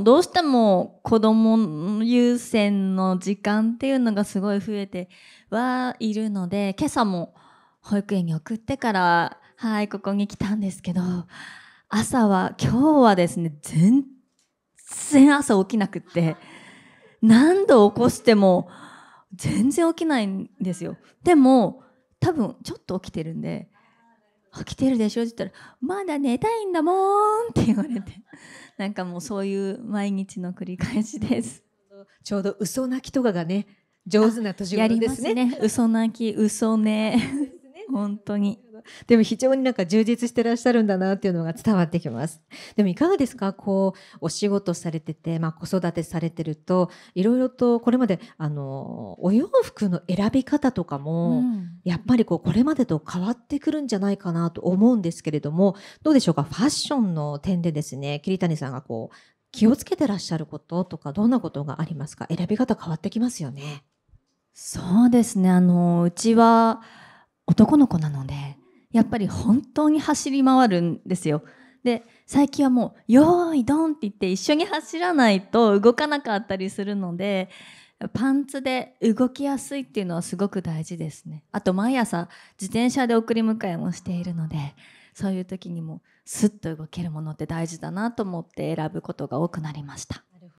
どうしても子供優先の時間っていうのがすごい増えてはいるので、今朝も保育園に送ってから、はい、ここに来たんですけど、朝は、今日はですね、全然朝起きなくって、何度起こしても全然起きないんですよ。でも、多分ちょっと起きてるんで、起きてるでしょって言ったら、まだ寝たいんだもんって言われて。なんかもうそういう毎日の繰り返しです。ちょうど嘘泣きとかがね、上手な年頃ですね。ね嘘泣き、嘘ね。本当に。でも非常になんか充実してらっしゃるんだなっていうのが伝わってきます。でもいかがですかこう、お仕事されてて、まあ、子育てされてると、いろいろとこれまで、あの、お洋服の選び方とかも、うん、やっぱりこう、これまでと変わってくるんじゃないかなと思うんですけれども、どうでしょうかファッションの点でですね、桐谷さんがこう、気をつけてらっしゃることとか、どんなことがありますか選び方変わってきますよね。そうですね。あの、うちは男の子なので、やっぱり本当に走り回るんですよ。で最近はもう「よーいドン!」って言って一緒に走らないと動かなかったりするのでパンツで動きやすいっていうのはすごく大事ですね。あと毎朝自転車で送り迎えもしているのでそういう時にもスッと動けるものって大事だなと思って選ぶことが多くなりました。